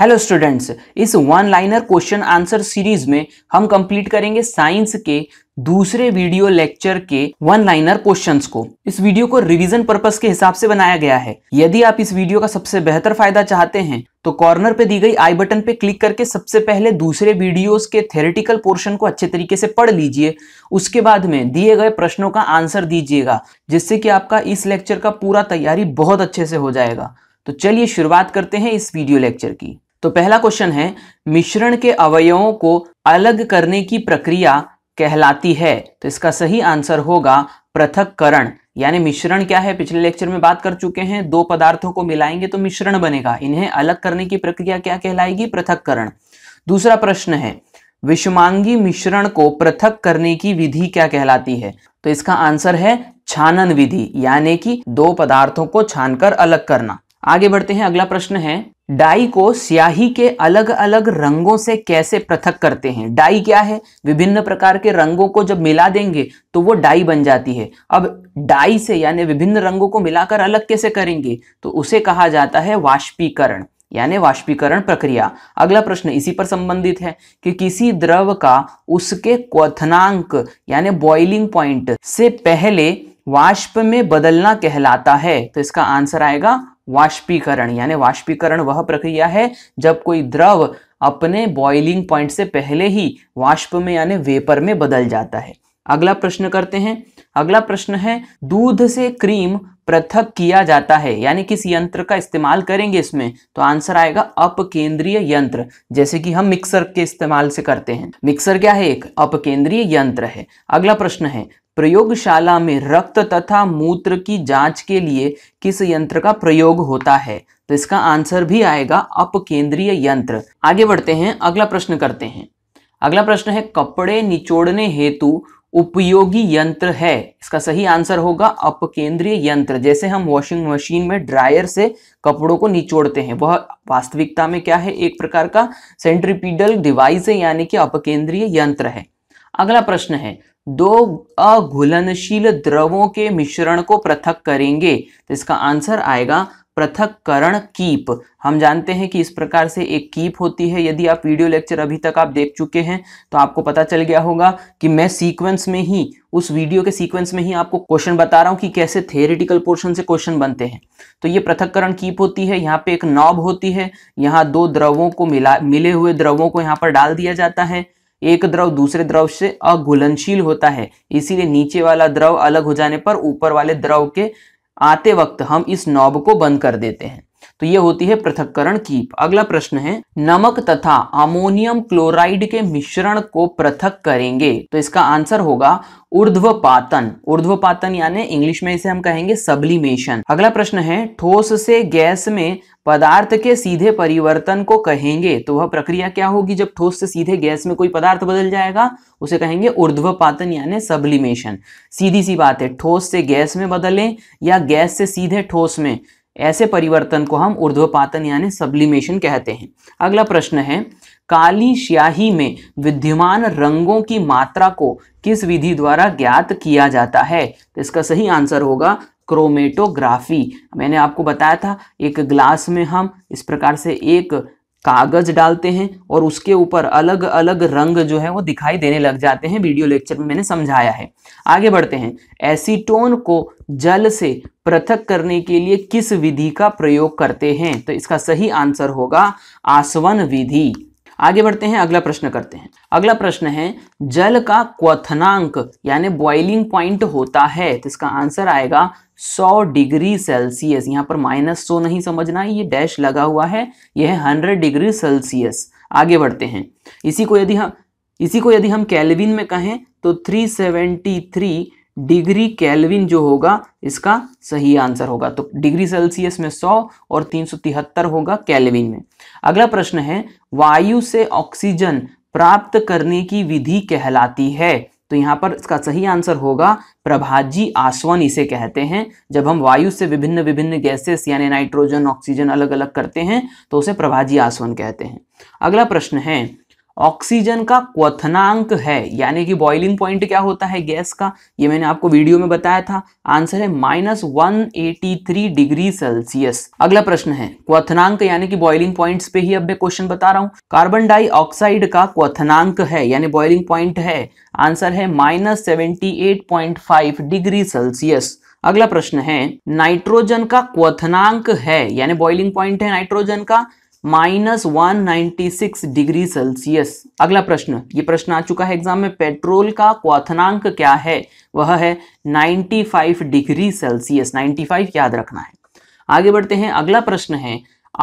hello students इस one liner question answer series में हम कंप्लीट करेंगे साइंस के दूसरे वीडियो लेक्चर के वन लाइनर क्वेश्चंस को इस वीडियो को रिवीजन पर्पस के हिसाब से बनाया गया है यदि आप इस वीडियो का सबसे बेहतर फायदा चाहते हैं तो कॉर्नर पे दी गई आई बटन पे क्लिक करके सबसे पहले दूसरे वीडियोस के थेरेटिकल पोर्शन को अच्छे तरीके से पढ़ लीजिए उसके बाद में दिए गए प्रश्नों का आंसर दीजिएगा जिससे कि आपका इस लेक्चर का पूरा तैयारी बहुत अच्छे से हो जाएगा तो चलिए शुरुआत करते हैं इस वीडियो लेक्चर की तो पहला क्वेश्चन है मिश्रण के अवयवों को अलग करने की प्रक्रिया कहलाती है तो इसका सही आंसर होगा पृथककरण यानी मिश्रण क्या है पिछले लेक्चर में बात कर चुके हैं दो पदार्थों को मिलाएंगे तो मिश्रण बनेगा इन्हें अलग करने की प्रक्रिया क्या कहलाएगी पृथककरण दूसरा प्रश्न है विषमांगी मिश्रण को पृथक करने की विधि क्या कहलाती है तो इसका आंसर है छानन विधि यानी कि दो पदार्थों को छानकर अलग करना आगे बढ़ते हैं अगला प्रश्न है डाई को स्याही के अलग अलग रंगों से कैसे पृथक करते हैं डाई क्या है विभिन्न प्रकार के रंगों को जब मिला देंगे तो वो डाई बन जाती है अब डाई से यानी विभिन्न रंगों को मिलाकर अलग कैसे करेंगे तो उसे कहा जाता है वाष्पीकरण यानी वाष्पीकरण प्रक्रिया अगला प्रश्न इसी पर संबंधित है कि किसी द्रव का उसके क्वनांक यानी बॉइलिंग पॉइंट से पहले वाष्प में बदलना कहलाता है तो इसका आंसर आएगा वाष्पीकरण यानी वाष्पीकरण वह प्रक्रिया है जब कोई द्रव अपने बॉइलिंग पॉइंट से पहले ही वाष्प में यानी वेपर में बदल जाता है अगला प्रश्न करते हैं अगला प्रश्न है दूध से क्रीम पृथक किया जाता है यानी किस यंत्र का इस्तेमाल करेंगे इसमें तो आंसर आएगा अपकेंद्रीय यंत्र जैसे कि हम मिक्सर के इस्तेमाल से करते हैं मिक्सर क्या है एक अपकेंद्रीय यंत्र है अगला प्रश्न है प्रयोगशाला में रक्त तथा मूत्र की जांच के लिए किस यंत्र का प्रयोग होता है तो इसका आंसर भी आएगा अपकेंद्रीय यंत्र आगे बढ़ते हैं अगला प्रश्न करते हैं अगला प्रश्न है कपड़े निचोड़ने हेतु उपयोगी यंत्र है इसका सही आंसर होगा अपकेंद्रीय यंत्र जैसे हम वॉशिंग मशीन में ड्रायर से कपड़ों को निचोड़ते हैं वह वास्तविकता में क्या है एक प्रकार का सेंट्रीपीडल डिवाइस है यानी कि अपकेंद्रीय यंत्र है अगला प्रश्न है दो अघुलनशील द्रवों के मिश्रण को पृथक करेंगे तो इसका आंसर आएगा पृथककरण कीप हम जानते हैं कि इस प्रकार से एक कीप होती है यदि आप वीडियो लेक्चर अभी तक आप देख चुके हैं तो आपको पता चल गया होगा कि मैं सीक्वेंस में ही उस वीडियो के सीक्वेंस में ही आपको क्वेश्चन बता रहा हूं कि कैसे थेरेटिकल पोर्शन से क्वेश्चन बनते हैं तो ये पृथककरण कीप होती है यहाँ पे एक नॉब होती है यहाँ दो द्रवों को मिला मिले हुए द्रवों को यहाँ पर डाल दिया जाता है एक द्रव दूसरे द्रव से अघुलनशील होता है इसीलिए नीचे वाला द्रव अलग हो जाने पर ऊपर वाले द्रव के आते वक्त हम इस नॉब को बंद कर देते हैं तो यह होती है पृथककरण की अगला प्रश्न है नमक तथा अमोनियम क्लोराइड के मिश्रण को पृथक करेंगे तो इसका आंसर होगा ऊर्ध्वपातन ऊर्ध्वपातन यानी इंग्लिश में इसे हम कहेंगे सब्लिमेशन अगला प्रश्न है ठोस से गैस में पदार्थ के सीधे परिवर्तन को कहेंगे तो वह प्रक्रिया क्या होगी जब ठोस से सीधे गैस में कोई पदार्थ बदल जाएगा उसे कहेंगे ऊर्ध्वपातन यानी सबलिमेशन सीधी सी बात है ठोस से गैस में बदलें या गैस से सीधे ठोस में ऐसे परिवर्तन को हम ऊर्ध्वपातन यानी सब्लिमेशन कहते हैं अगला प्रश्न है काली स्याही में विद्यमान रंगों की मात्रा को किस विधि द्वारा ज्ञात किया जाता है तो इसका सही आंसर होगा क्रोमेटोग्राफी मैंने आपको बताया था एक ग्लास में हम इस प्रकार से एक कागज डालते हैं और उसके ऊपर अलग अलग रंग जो है वो दिखाई देने लग जाते हैं वीडियो लेक्चर में मैंने समझाया है आगे बढ़ते हैं एसीटोन को जल से पृथक करने के लिए किस विधि का प्रयोग करते हैं तो इसका सही आंसर होगा आसवन विधि आगे बढ़ते हैं अगला प्रश्न करते हैं अगला प्रश्न है जल का क्वथनांक यानी बॉइलिंग पॉइंट होता है तो इसका आंसर आएगा 100 डिग्री सेल्सियस यहाँ पर माइनस सो नहीं समझना है ये डैश लगा हुआ है यह है 100 डिग्री सेल्सियस आगे बढ़ते हैं इसी को यदि हम इसी को यदि हम कैलविन में कहें तो थ्री डिग्री केल्विन जो होगा इसका सही आंसर होगा तो डिग्री सेल्सियस में 100 और 373 होगा केल्विन में अगला प्रश्न है वायु से ऑक्सीजन प्राप्त करने की विधि कहलाती है तो यहाँ पर इसका सही आंसर होगा प्रभाजी आसवन इसे कहते हैं जब हम वायु से विभिन्न विभिन्न गैसेस यानी नाइट्रोजन ऑक्सीजन अलग अलग करते हैं तो उसे प्रभाजी आसवन कहते हैं अगला प्रश्न है ऑक्सीजन का क्वथनांक है यानी कि बॉइलिंग पॉइंट क्या होता है गैस का ये मैंने आपको वीडियो में बताया था आंसर है minus one eighty three degree Celsius अगला प्रश्न है क्वथनांक यानी कि बॉइलिंग पॉइंट्स पे ही अब मैं क्वेश्चन बता रहा हूँ कार्बन डाइऑक्साइड का क्वथनांक है यानी बॉइलिंग पॉइंट है आंसर है माइनस डिग्री सेल्सियस अगला प्रश्न है नाइट्रोजन का क्वथनांक है यानी बॉइलिंग पॉइंट है नाइट्रोजन का माइनस वन डिग्री सेल्सियस अगला प्रश्न ये प्रश्न आ चुका है एग्जाम में पेट्रोल का क्वाथनांक क्या है वह है 95 डिग्री सेल्सियस 95 याद रखना है आगे बढ़ते हैं अगला प्रश्न है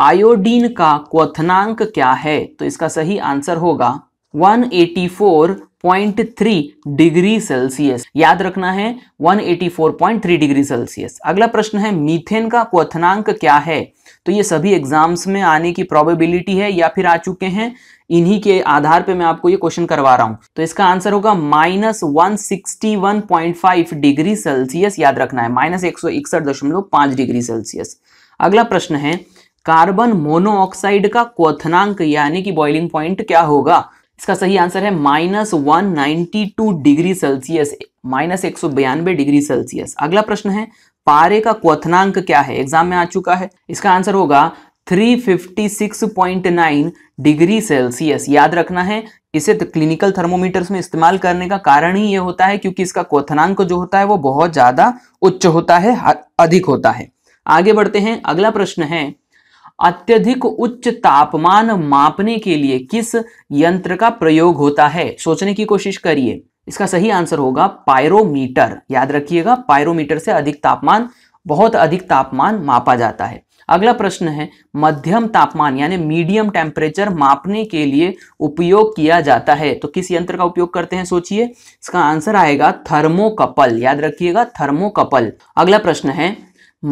आयोडीन का क्वथनांक क्या है तो इसका सही आंसर होगा 184.3 डिग्री सेल्सियस याद रखना है 184.3 डिग्री सेल्सियस अगला प्रश्न है मीथेन का क्वथनांक क्या है तो ये सभी एग्जाम्स में आने की प्रोबेबिलिटी है या फिर आ चुके हैं इन्हीं के आधार पे मैं आपको ये क्वेश्चन करवा रहा हूं तो इसका आंसर होगा minus one sixty one point five degree Celsius याद रखना है माइनस एक सौ इकसठ दशमलव पांच डिग्री सेल्सियस अगला प्रश्न है कार्बन मोनोऑक्साइड का क्वथनांक यानी कि बॉइलिंग पॉइंट क्या होगा इसका सही आंसर है minus one ninety two degree Celsius minus एक सौ डिग्री सेल्सियस अगला प्रश्न है पारे का क्वथनांक क्या है एग्जाम में आ चुका है इसका आंसर होगा 356.9 डिग्री सेल्सियस याद रखना है इसे तो क्लिनिकल थर्मोमीटर्स में इस्तेमाल करने का कारण ही ये होता है क्योंकि इसका क्वथनांक जो होता है वो बहुत ज्यादा उच्च होता है अधिक होता है आगे बढ़ते हैं अगला प्रश्न है अत्यधिक उच्च तापमान मापने के लिए किस यंत्र का प्रयोग होता है सोचने की कोशिश करिए इसका सही आंसर होगा पायरोमीटर याद रखिएगा पायरोमीटर से अधिक तापमान बहुत अधिक तापमान मापा जाता है अगला प्रश्न है मध्यम तापमान यानी मीडियम टेम्परेचर मापने के लिए उपयोग किया जाता है तो किस यंत्र का उपयोग करते हैं सोचिए इसका आंसर आएगा थर्मोकपल याद रखिएगा थर्मोकपल अगला प्रश्न है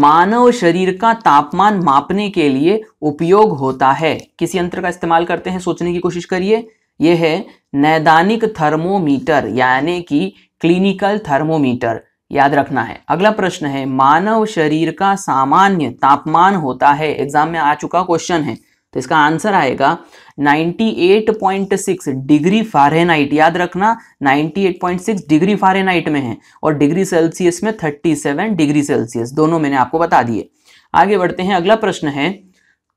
मानव शरीर का तापमान मापने के लिए उपयोग होता है किस यंत्र का इस्तेमाल करते हैं सोचने की कोशिश करिए ये है नैदानिक थर्मोमीटर यानी कि क्लिनिकल थर्मोमीटर याद रखना है अगला प्रश्न है मानव शरीर का सामान्य तापमान होता है एग्जाम में आ चुका क्वेश्चन है तो इसका आंसर आएगा 98.6 डिग्री फारेनहाइट याद रखना 98.6 डिग्री फारेनहाइट में है और डिग्री सेल्सियस में 37 डिग्री सेल्सियस दोनों मैंने आपको बता दिए आगे बढ़ते हैं अगला प्रश्न है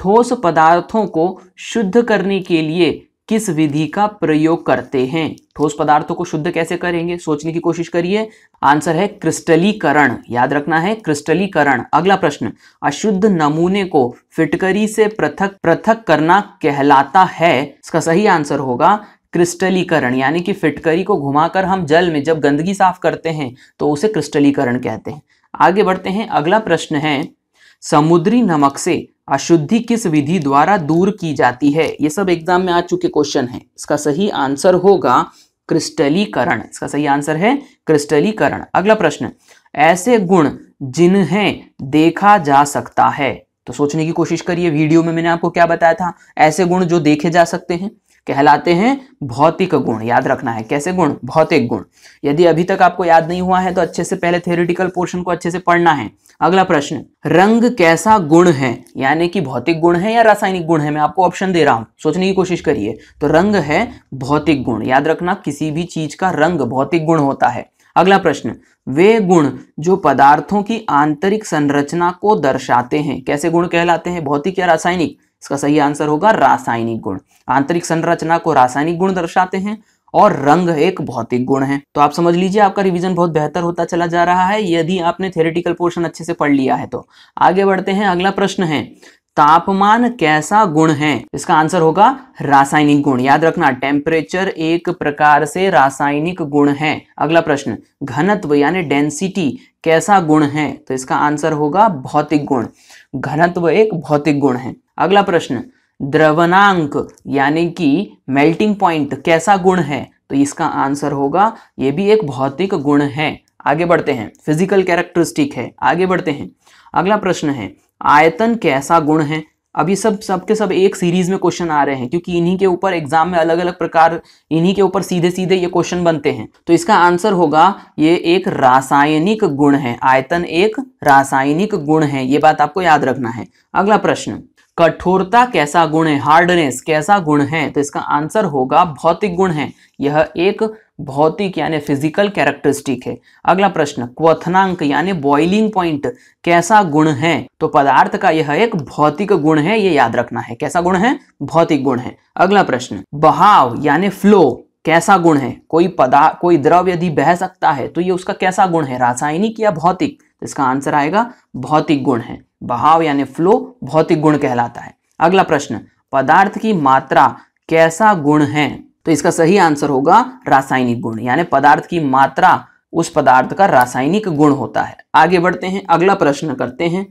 ठोस पदार्थों को शुद्ध करने के लिए किस विधि का प्रयोग करते हैं ठोस पदार्थों को शुद्ध कैसे करेंगे सोचने की कोशिश करिए आंसर है क्रिस्टलीकरण याद रखना है क्रिस्टलीकरण अगला प्रश्न अशुद्ध नमूने को फिटकरी से पृथक पृथक करना कहलाता है इसका सही आंसर होगा क्रिस्टलीकरण यानी कि फिटकरी को घुमाकर हम जल में जब गंदगी साफ करते हैं तो उसे क्रिस्टलीकरण कहते हैं आगे बढ़ते हैं अगला प्रश्न है समुद्री नमक से अशुद्धि किस विधि द्वारा दूर की जाती है ये सब एग्जाम में आ चुके क्वेश्चन है इसका सही आंसर होगा क्रिस्टलीकरण इसका सही आंसर है क्रिस्टलीकरण अगला प्रश्न ऐसे गुण जिन्हें देखा जा सकता है तो सोचने की कोशिश करिए वीडियो में मैंने आपको क्या बताया था ऐसे गुण जो देखे जा सकते हैं कहलाते हैं भौतिक गुण याद रखना है कैसे गुण भौतिक गुण यदि अभी तक आपको याद नहीं हुआ है तो अच्छे से पहले थेरिटिकल पोर्शन को अच्छे से पढ़ना है अगला प्रश्न रंग कैसा गुण है यानी कि भौतिक गुण है या रासायनिक गुण है मैं आपको ऑप्शन दे रहा हूं सोचने की कोशिश करिए तो रंग है भौतिक गुण याद रखना किसी भी चीज का रंग भौतिक गुण होता है अगला प्रश्न वे गुण जो पदार्थों की आंतरिक संरचना को दर्शाते हैं कैसे गुण कहलाते हैं भौतिक या रासायनिक इसका सही आंसर होगा रासायनिक गुण आंतरिक संरचना को रासायनिक गुण दर्शाते हैं और रंग एक भौतिक गुण है तो आप समझ लीजिए आपका रिवीजन बहुत बेहतर होता चला जा रहा है यदि आपने थेरेटिकल पोर्शन अच्छे से पढ़ लिया है तो आगे बढ़ते हैं अगला प्रश्न है तापमान कैसा गुण है इसका आंसर होगा रासायनिक गुण याद रखना टेम्परेचर एक प्रकार से रासायनिक गुण है अगला प्रश्न घनत्व यानी डेंसिटी कैसा गुण है तो इसका आंसर होगा भौतिक गुण घनत्व एक भौतिक गुण है अगला प्रश्न द्रवनांक यानी कि मेल्टिंग पॉइंट कैसा गुण है तो इसका आंसर होगा ये भी एक भौतिक गुण है आगे बढ़ते हैं फिजिकल कैरेक्टरिस्टिक है आगे बढ़ते हैं अगला प्रश्न है आयतन कैसा गुण है अभी सब सबके सब एक सीरीज में क्वेश्चन आ रहे हैं क्योंकि इन्हीं के ऊपर एग्जाम में अलग अलग प्रकार इन्हीं के ऊपर सीधे सीधे ये क्वेश्चन बनते हैं तो इसका आंसर होगा ये एक रासायनिक गुण है आयतन एक रासायनिक गुण है ये बात आपको याद रखना है अगला प्रश्न कठोरता कैसा गुण है हार्डनेस कैसा गुण है तो इसका आंसर होगा भौतिक गुण है यह एक भौतिक यानी फिजिकल कैरेक्टरिस्टिक है अगला प्रश्न क्वथनांक यानी बॉइलिंग पॉइंट कैसा गुण है तो पदार्थ का यह एक भौतिक गुण है यह याद रखना है कैसा गुण है भौतिक गुण है अगला प्रश्न बहाव यानी फ्लो कैसा गुण है कोई पदार्थ कोई द्रव यदि बह सकता है तो ये उसका कैसा गुण है रासायनिक या भौतिक तो इसका आंसर आएगा भौतिक गुण है बहाव यानी फ्लो भौतिक गुण कहलाता है अगला प्रश्न पदार्थ की मात्रा कैसा गुण है तो इसका सही आंसर होगा रासायनिक गुण यानी पदार्थ की मात्रा उस पदार्थ का रासायनिक गुण होता है आगे बढ़ते हैं अगला प्रश्न करते हैं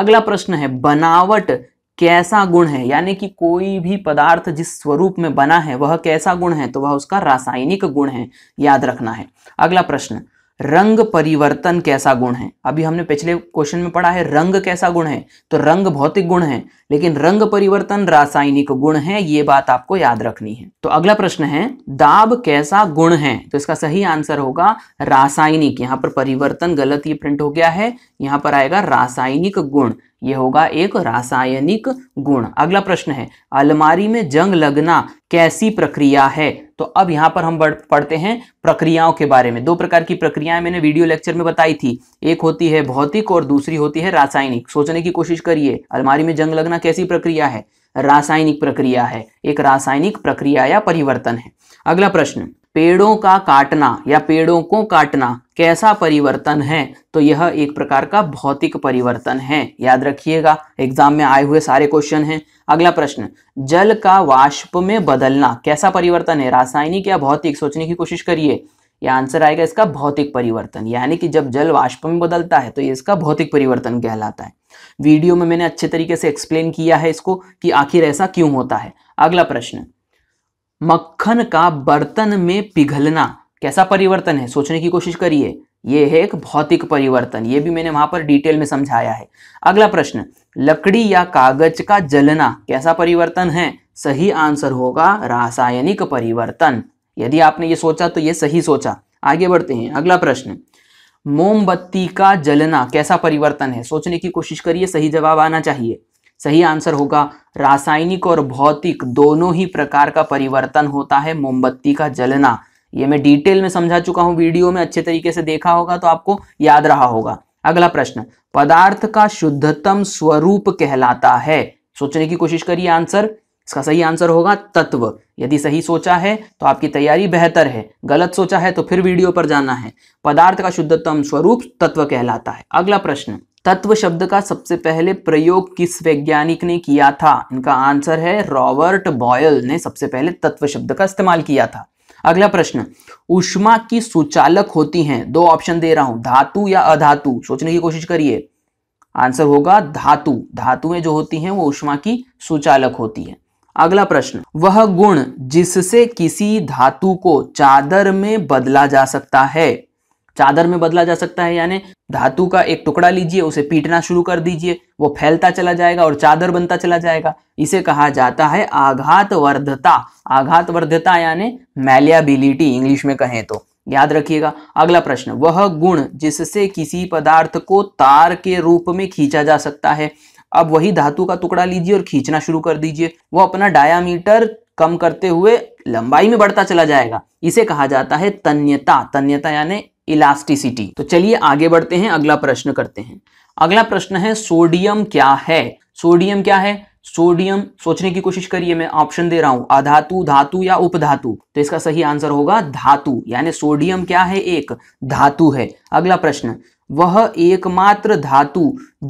अगला प्रश्न है बनावट कैसा गुण है यानी कि कोई भी पदार्थ जिस स्वरूप में बना है वह कैसा गुण है तो वह उसका रासायनिक गुण है याद रखना है अगला प्रश्न रंग परिवर्तन कैसा गुण है अभी हमने पिछले क्वेश्चन में पढ़ा है रंग कैसा गुण है तो रंग भौतिक गुण है लेकिन रंग परिवर्तन रासायनिक गुण है ये बात आपको याद रखनी है तो अगला प्रश्न है दाब कैसा गुण है तो इसका सही आंसर होगा रासायनिक यहाँ पर परिवर्तन गलत ये प्रिंट हो गया है यहाँ पर आएगा रासायनिक गुण ये होगा एक रासायनिक गुण अगला प्रश्न है अलमारी में जंग लगना कैसी प्रक्रिया है तो अब यहां पर हम पढ़ते हैं प्रक्रियाओं के बारे में दो प्रकार की प्रक्रियाएं मैंने वीडियो लेक्चर में बताई थी एक होती है भौतिक और दूसरी होती है रासायनिक सोचने की कोशिश करिए अलमारी में जंग लगना कैसी प्रक्रिया है रासायनिक प्रक्रिया है एक रासायनिक प्रक्रिया या परिवर्तन है अगला प्रश्न पेड़ों का काटना या पेड़ों को काटना कैसा परिवर्तन है तो यह एक प्रकार का भौतिक परिवर्तन है याद रखिएगा एग्जाम में आए हुए सारे क्वेश्चन हैं अगला प्रश्न जल का वाष्प में बदलना कैसा परिवर्तन है रासायनिक या भौतिक सोचने की कोशिश करिए यह आंसर आएगा इसका भौतिक परिवर्तन यानी कि जब जल वाष्प में बदलता है तो इसका भौतिक परिवर्तन कहलाता है वीडियो में मैंने अच्छे तरीके से एक्सप्लेन किया है इसको कि आखिर ऐसा क्यों होता है अगला प्रश्न मक्खन का बर्तन में पिघलना कैसा परिवर्तन है सोचने की कोशिश करिए ये है एक भौतिक परिवर्तन ये भी मैंने वहां पर डिटेल में समझाया है अगला प्रश्न लकड़ी या कागज का जलना कैसा परिवर्तन है सही आंसर होगा रासायनिक परिवर्तन यदि आपने ये सोचा तो ये सही सोचा आगे बढ़ते हैं अगला प्रश्न मोमबत्ती का जलना कैसा परिवर्तन है सोचने की कोशिश करिए सही जवाब आना चाहिए सही आंसर होगा रासायनिक और भौतिक दोनों ही प्रकार का परिवर्तन होता है मोमबत्ती का जलना ये मैं डिटेल में समझा चुका हूं वीडियो में अच्छे तरीके से देखा होगा तो आपको याद रहा होगा अगला प्रश्न पदार्थ का शुद्धतम स्वरूप कहलाता है सोचने की कोशिश करिए आंसर इसका सही आंसर होगा तत्व यदि सही सोचा है तो आपकी तैयारी बेहतर है गलत सोचा है तो फिर वीडियो पर जाना है पदार्थ का शुद्धतम स्वरूप तत्व कहलाता है अगला प्रश्न तत्व शब्द का सबसे पहले प्रयोग किस वैज्ञानिक ने किया था इनका आंसर है रॉबर्ट बॉयल ने सबसे पहले तत्व शब्द का इस्तेमाल किया था अगला प्रश्न उष्मा की सुचालक होती हैं दो ऑप्शन दे रहा हूं धातु या अधातु सोचने की कोशिश करिए आंसर होगा धातु धातुएं जो होती हैं वो उष्मा की सुचालक होती हैं अगला प्रश्न वह गुण जिससे किसी धातु को चादर में बदला जा सकता है चादर में बदला जा सकता है यानी धातु का एक टुकड़ा लीजिए उसे पीटना शुरू कर दीजिए वो फैलता चला जाएगा और चादर बनता चला जाएगा इसे कहा जाता है आघात वर्धता आघात वर्धता यानी मैलियाबिलिटी इंग्लिश में कहें तो याद रखिएगा अगला प्रश्न वह गुण जिससे किसी पदार्थ को तार के रूप में खींचा जा सकता है अब वही धातु का टुकड़ा लीजिए और खींचना शुरू कर दीजिए वो अपना डायामीटर कम करते हुए लंबाई में बढ़ता चला जाएगा इसे कहा जाता है तन्यता तन्यता यानी इलास्टिसिटी तो चलिए आगे बढ़ते हैं अगला प्रश्न करते हैं अगला प्रश्न है सोडियम क्या है सोडियम क्या है सोडियम सोचने की कोशिश करिए मैं ऑप्शन दे रहा हूं अधातु धातु या उपधातु तो इसका सही आंसर होगा धातु यानी सोडियम क्या है एक धातु है अगला प्रश्न वह एकमात्र धातु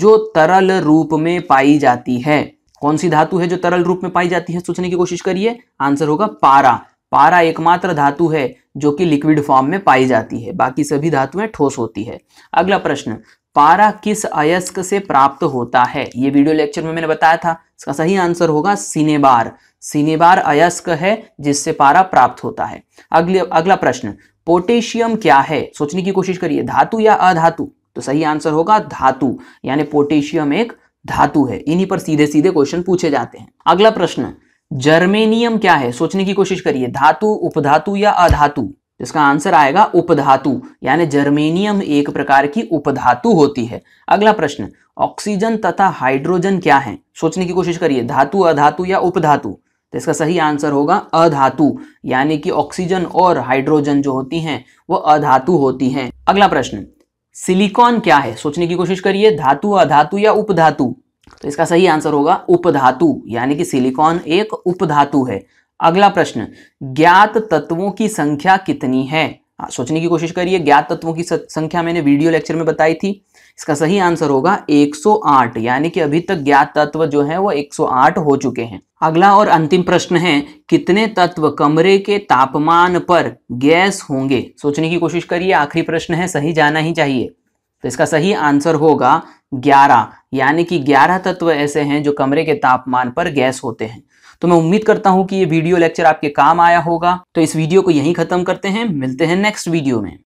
जो तरल रूप में पाई जाती है कौन सी धातु है जो तरल रूप में पाई जाती है सोचने की कोशिश करिए आंसर होगा पारा पारा एकमात्र धातु है जो कि लिक्विड फॉर्म में पाई जाती है बाकी सभी धातुएं ठोस होती है अगला प्रश्न पारा किस अयस्क से प्राप्त होता है ये वीडियो लेक्चर में मैंने बताया था इसका सही आंसर होगा सिनेबार सिनेबार अयस्क है जिससे पारा प्राप्त होता है अगले अगला प्रश्न पोटेशियम क्या है सोचने की कोशिश करिए धातु या अधातु तो सही आंसर होगा धातु यानी पोटेशियम एक धातु है इन्हीं पर सीधे सीधे क्वेश्चन पूछे जाते हैं अगला प्रश्न जर्मेनियम क्या है सोचने की कोशिश करिए धातु उपधातु या अधातु इसका आंसर आएगा उपधातु यानी जर्मेनियम एक प्रकार की उपधातु होती है अगला प्रश्न ऑक्सीजन तथा हाइड्रोजन क्या है सोचने की कोशिश करिए धातु अधातु या उपधातु तो इसका सही आंसर होगा अधातु यानी कि ऑक्सीजन और हाइड्रोजन जो होती हैं वो अधातु होती हैं अगला प्रश्न सिलिकॉन क्या है सोचने की कोशिश करिए धातु अधातु या उपधातु तो इसका सही आंसर होगा उपधातु यानी कि सिलिकॉन एक उपधातु है अगला प्रश्न ज्ञात तत्वों की संख्या कितनी है हाँ, सोचने की कोशिश करिए ज्ञात तत्वों की संख्या मैंने वीडियो लेक्चर में बताई थी इसका सही आंसर होगा 108 यानी कि अभी तक ज्ञात तत्व जो है वो 108 हो चुके हैं अगला और अंतिम प्रश्न है कितने तत्व कमरे के तापमान पर गैस होंगे सोचने की कोशिश करिए आखिरी प्रश्न है सही जाना ही चाहिए तो इसका सही आंसर होगा 11 यानी कि 11 तत्व ऐसे हैं जो कमरे के तापमान पर गैस होते हैं तो मैं उम्मीद करता हूं कि ये वीडियो लेक्चर आपके काम आया होगा तो इस वीडियो को यहीं खत्म करते हैं मिलते हैं नेक्स्ट वीडियो में